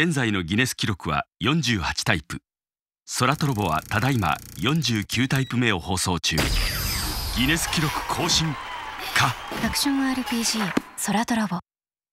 現在のギネス記録は48タイプ空トロボはただいま49タイプ目を放送中ギネス記録更新かアクション RPG 空トロボ